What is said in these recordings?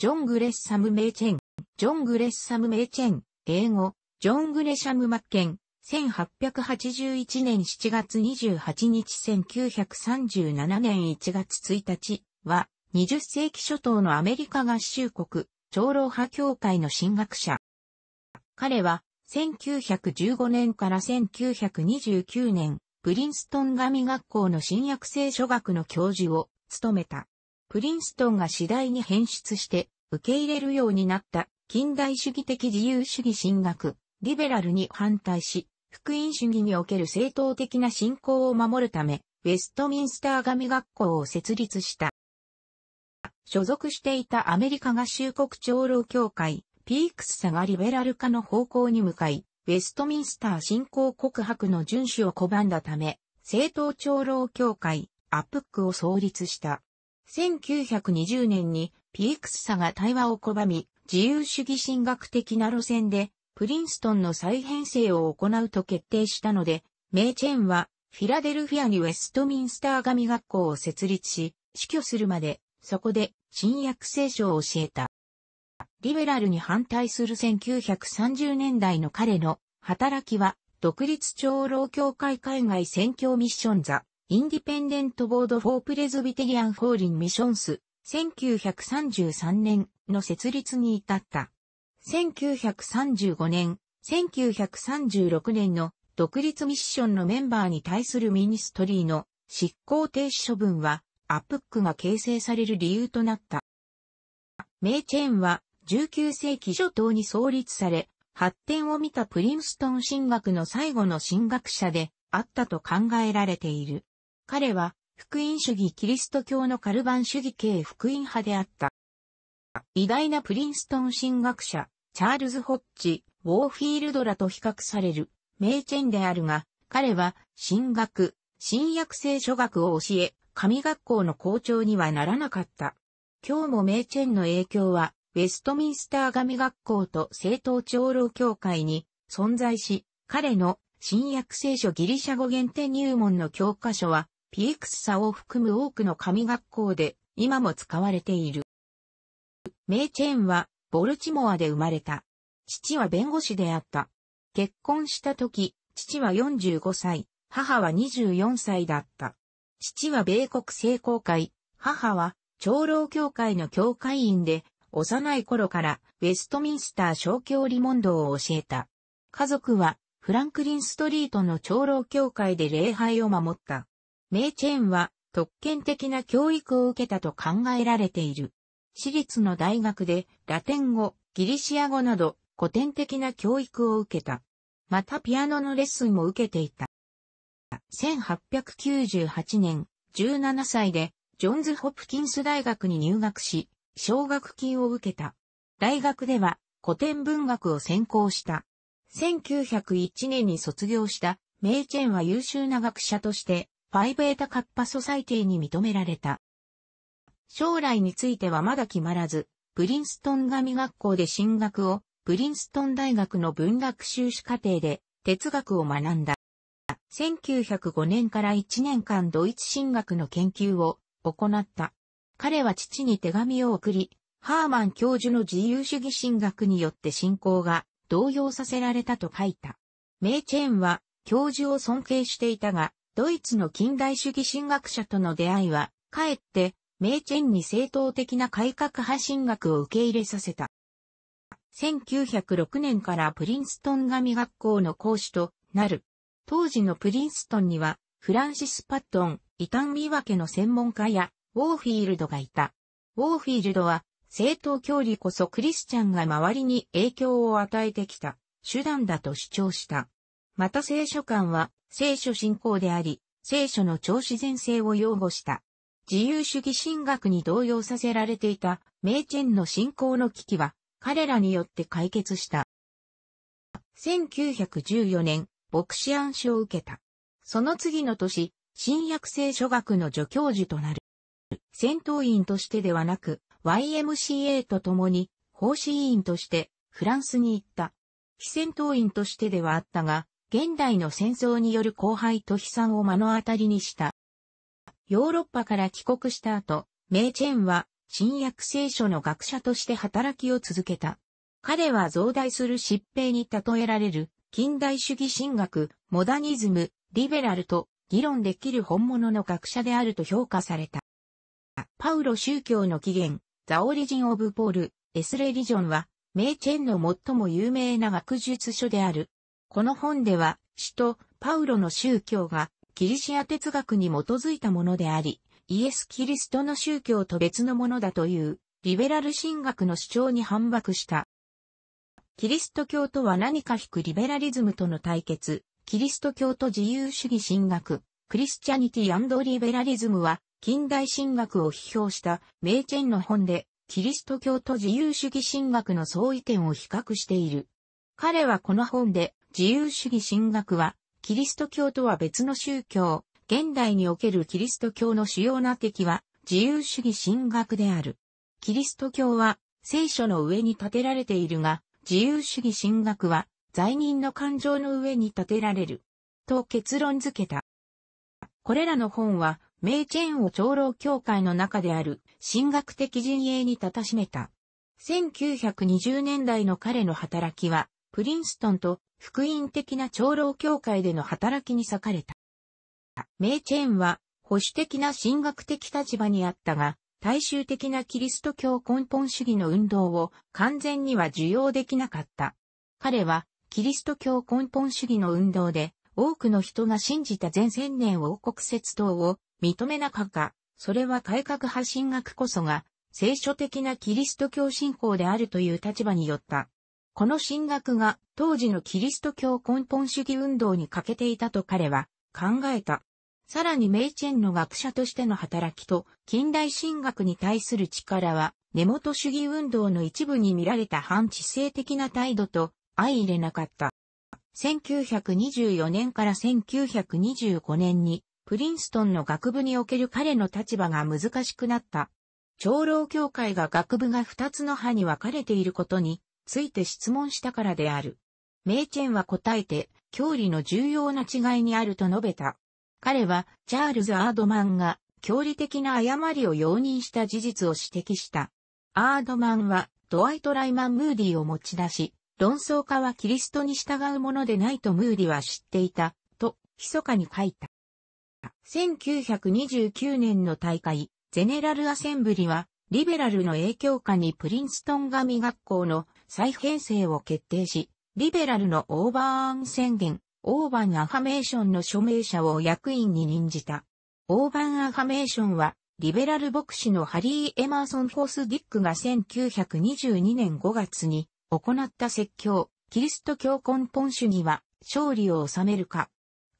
ジョン・グレッサム・メイチェン、ジョン・グレッサム・メイチェン、英語、ジョン・グレシャム・マッケン、1881年7月28日1937年1月1日は、20世紀初頭のアメリカ合衆国、長老派協会の進学者。彼は、1915年から1929年、プリンストン神学校の新約聖書学の教授を務めた。プリンストンが次第に変質して受け入れるようになった近代主義的自由主義進学、リベラルに反対し、福音主義における正当的な信仰を守るため、ウェストミンスター神学校を設立した。所属していたアメリカ合衆国長老協会、ピークスサがリベラル化の方向に向かい、ウェストミンスター信仰告白の遵守を拒んだため、政党長老協会、アップックを創立した。1920年にピークスサが対話を拒み、自由主義神学的な路線で、プリンストンの再編成を行うと決定したので、メイチェンは、フィラデルフィアにウェストミンスター神学校を設立し、死去するまで、そこで、新約聖書を教えた。リベラルに反対する1930年代の彼の働きは、独立長老協会海外宣教ミッションザ、インディペンデントボードフォープレズビテリアンホーリンミションス、1933年の設立に至った。1935年、1936年の独立ミッションのメンバーに対するミニストリーの執行停止処分は、アップックが形成される理由となった。名チェーンは19世紀初頭に創立され、発展を見たプリンストン進学の最後の進学者であったと考えられている。彼は、福音主義キリスト教のカルバン主義系福音派であった。偉大なプリンストン神学者、チャールズ・ホッチ、ウォーフィールドらと比較される、名チェンであるが、彼は、神学、新約聖書学を教え、神学校の校長にはならなかった。今日も名チェンの影響は、ウェストミンスター神学校と政党長老協会に存在し、彼の新約聖書ギリシャ語原点入門の教科書はピエクスサを含む多くの神学校で今も使われている。メイチェーンはボルチモアで生まれた。父は弁護士であった。結婚した時、父は45歳、母は24歳だった。父は米国聖公会、母は長老教会の教会員で、幼い頃からウェストミンスター小教理問答を教えた。家族はフランクリンストリートの長老教会で礼拝を守った。メイチェーンは特権的な教育を受けたと考えられている。私立の大学でラテン語、ギリシア語など古典的な教育を受けた。またピアノのレッスンも受けていた。1898年、17歳でジョンズ・ホプキンス大学に入学し、奨学金を受けた。大学では古典文学を専攻した。1901年に卒業したメイチェンは優秀な学者としてファイベータカッパソサイティに認められた。将来についてはまだ決まらず、プリンストン神学校で進学を、プリンストン大学の文学修士課程で哲学を学んだ。1905年から1年間ドイツ進学の研究を行った。彼は父に手紙を送り、ハーマン教授の自由主義進学によって信仰が動揺させられたと書いた。メイチェーンは教授を尊敬していたが、ドイツの近代主義神学者との出会いは、かえって、メーチェンに正当的な改革派神学を受け入れさせた。1906年からプリンストン神学校の講師となる。当時のプリンストンには、フランシス・パットン、異端見分けの専門家や、ウォーフィールドがいた。ウォーフィールドは、正当教理こそクリスチャンが周りに影響を与えてきた手段だと主張した。また聖書館は聖書信仰であり、聖書の超自然性を擁護した。自由主義神学に動揺させられていた、名チェンの信仰の危機は、彼らによって解決した。1914年、牧師暗示を受けた。その次の年、新約聖書学の助教授となる。戦闘員としてではなく、YMCA と共に、奉仕委員として、フランスに行った。非戦闘員としてではあったが、現代の戦争による荒廃と悲惨を目の当たりにした。ヨーロッパから帰国した後、メイチェンは新約聖書の学者として働きを続けた。彼は増大する疾病に例えられる近代主義神学、モダニズム、リベラルと議論できる本物の学者であると評価された。パウロ宗教の起源、ザオリジン・オブ・ポール、エスレリジョンは、メイチェンの最も有名な学術書であるこの本では、使徒、パウロの宗教が、キリシア哲学に基づいたものであり、イエス・キリストの宗教と別のものだという、リベラル神学の主張に反駁した。キリスト教とは何か引くリベラリズムとの対決、キリスト教と自由主義神学、クリスチャニティリベラリズムは、近代神学を批評したメイチェンの本で、キリスト教と自由主義神学の相違点を比較している。彼はこの本で、自由主義神学は、キリスト教とは別の宗教、現代におけるキリスト教の主要な敵は、自由主義神学である。キリスト教は、聖書の上に建てられているが、自由主義神学は、罪人の感情の上に建てられる。と結論付けた。これらの本は、名チェーンを長老教会の中である、神学的陣営に立たしめた。1920年代の彼の働きは、プリンストンと福音的な長老教会での働きに裂かれた。名チェーンは保守的な神学的立場にあったが、大衆的なキリスト教根本主義の運動を完全には受容できなかった。彼はキリスト教根本主義の運動で多くの人が信じた前千年王国説等を認めなかった。それは改革派神学こそが聖書的なキリスト教信仰であるという立場によった。この進学が当時のキリスト教根本主義運動に欠けていたと彼は考えた。さらにメイチェンの学者としての働きと近代進学に対する力は根本主義運動の一部に見られた反知性的な態度と相入れなかった。1924年から1925年にプリンストンの学部における彼の立場が難しくなった。長老協会が学部が二つの派に分かれていることについて質問したからである。メイチェンは答えて、教理の重要な違いにあると述べた。彼は、チャールズ・アードマンが、教理的な誤りを容認した事実を指摘した。アードマンは、ドワイト・ライマン・ムーディを持ち出し、論争家はキリストに従うものでないとムーディは知っていた、と、密かに書いた。1929年の大会、ゼネラルアセンブリは、リベラルの影響下にプリンストン神学校の再編成を決定し、リベラルのオーバーン宣言、オーバンアファメーションの署名者を役員に任じた。オーバンアファメーションは、リベラル牧師のハリー・エマーソン・フォース・ディックが1922年5月に行った説教、キリスト教根本主義は勝利を収めるか、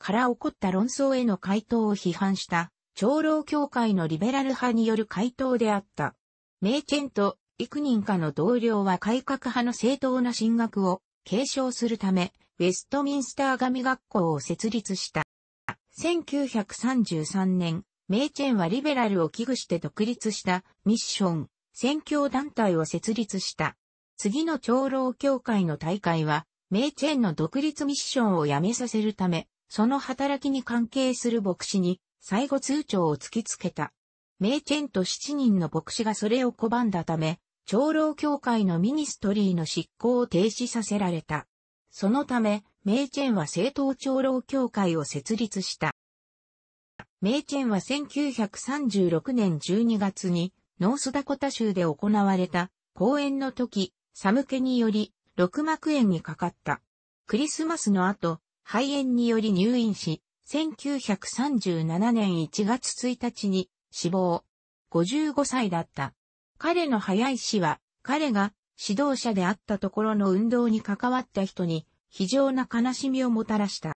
から起こった論争への回答を批判した、長老教会のリベラル派による回答であった。メイチェント、幾人かの同僚は改革派の正当な進学を継承するため、ウェストミンスター神学校を設立した。1933年、メイチェンはリベラルを危惧して独立したミッション、宣教団体を設立した。次の長老協会の大会は、メイチェンの独立ミッションをやめさせるため、その働きに関係する牧師に、最後通帳を突きつけた。メイチェンと7人の牧師がそれを拒んだため、長老協会のミニストリーの執行を停止させられた。そのため、メイチェンは正党長老協会を設立した。メイチェンは1936年12月に、ノースダコタ州で行われた公演の時、寒気により、六幕炎にかかった。クリスマスの後、肺炎により入院し、1937年1月1日に死亡。55歳だった。彼の早い死は、彼が指導者であったところの運動に関わった人に非常な悲しみをもたらした。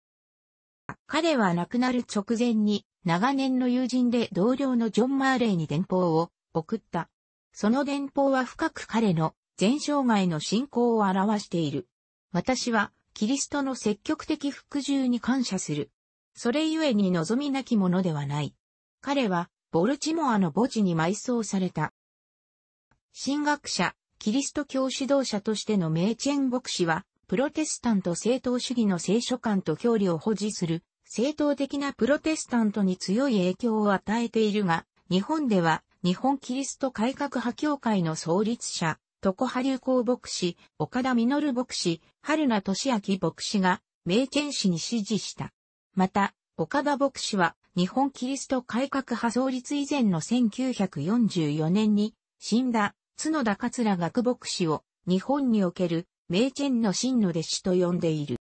彼は亡くなる直前に長年の友人で同僚のジョン・マーレイに電報を送った。その電報は深く彼の全生涯の信仰を表している。私はキリストの積極的服従に感謝する。それゆえに望みなきものではない。彼はボルチモアの墓地に埋葬された。神学者、キリスト教指導者としてのメーチェン牧師は、プロテスタント正統主義の聖書観と教理を保持する、正統的なプロテスタントに強い影響を与えているが、日本では、日本キリスト改革派協会の創立者、徳派流行牧師、岡田実牧師、春名俊明牧師が、名ン師に指示した。また、岡田牧師は、日本キリスト改革派創立以前の1944年に、死んだ、角田桂学牧師を日本における名チェンの真の弟子と呼んでいる。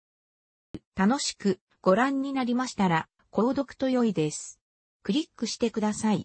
楽しくご覧になりましたら、購読と良いです。クリックしてください。